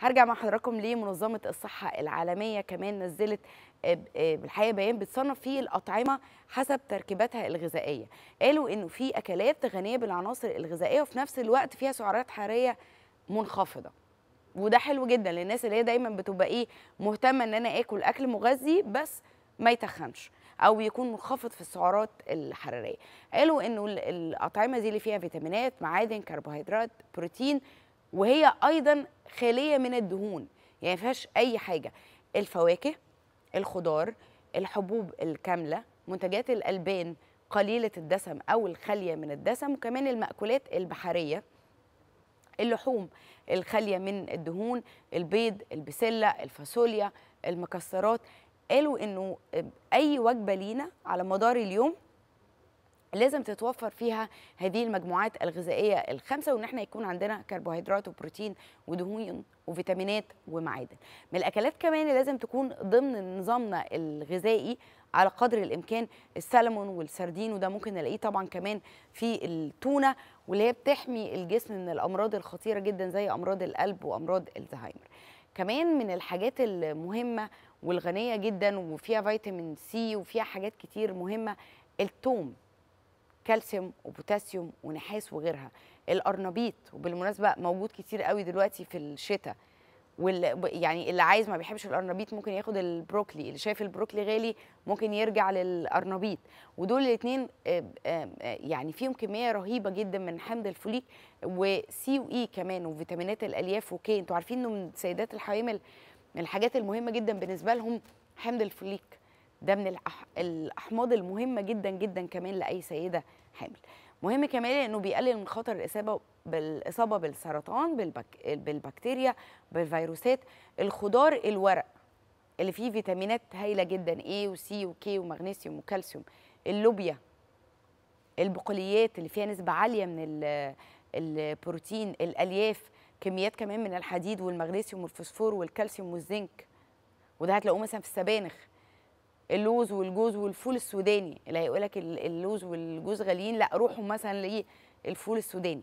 هرجع مع حضراتكم لمنظمه الصحه العالميه كمان نزلت آه، آه، الحقيقه بيان بتصنف فيه الاطعمه حسب تركيبتها الغذائيه قالوا انه في اكلات غنيه بالعناصر الغذائيه وفي نفس الوقت فيها سعرات حراريه منخفضه وده حلو جدا للناس اللي هي دايما بتبقى ايه مهتمه ان انا اكل اكل مغذي بس ما يتخنش او يكون منخفض في السعرات الحراريه قالوا انه الاطعمه دي اللي فيها فيتامينات معادن كربوهيدرات بروتين وهي ايضا خاليه من الدهون يعني ما فيهاش اي حاجه الفواكه الخضار الحبوب الكامله منتجات الالبان قليله الدسم او الخاليه من الدسم وكمان المأكولات البحريه اللحوم الخاليه من الدهون البيض البسله الفاصوليا المكسرات قالوا انه اي وجبه لينا على مدار اليوم لازم تتوفر فيها هذه المجموعات الغذائيه الخمسه وان احنا يكون عندنا كربوهيدرات وبروتين ودهون وفيتامينات ومعادن من الاكلات كمان لازم تكون ضمن نظامنا الغذائي على قدر الامكان السلمون والسردين وده ممكن نلاقيه طبعا كمان في التونه واللي هي بتحمي الجسم من الامراض الخطيره جدا زي امراض القلب وامراض الزهايمر كمان من الحاجات المهمه والغنيه جدا وفيها فيتامين سي وفيها حاجات كتير مهمه التوم كالسيوم وبوتاسيوم ونحاس وغيرها القرنبيط وبالمناسبه موجود كتير قوي دلوقتي في الشتاء وال يعني اللي عايز ما بيحبش القرنبيط ممكن ياخد البروكلي اللي شايف البروكلي غالي ممكن يرجع للقرنبيط ودول الاثنين آه، آه، آه، يعني فيهم كميه رهيبه جدا من حمض الفوليك وسي واي e كمان وفيتامينات الالياف وكي انتوا عارفين انه من سيدات الحوامل الحاجات المهمه جدا بالنسبه لهم حمض الفوليك ده من الاحماض المهمه جدا جدا كمان لاي سيده حامل مهم كمان انه بيقلل من خطر الاصابه بالاصابه بالسرطان بالبك... بالبكتيريا بالفيروسات الخضار الورق اللي فيه فيتامينات هايله جدا A وسي وكي ومغنيسيوم وكالسيوم اللوبيا البقوليات اللي فيها نسبه عاليه من البروتين الالياف كميات كمان من الحديد والمغنيسيوم والفوسفور والكالسيوم والزنك وده هتلاقوه مثلا في السبانخ اللوز والجوز والفول السوداني اللي هيقول لك اللوز والجوز غاليين لا روحوا مثلا للفول السوداني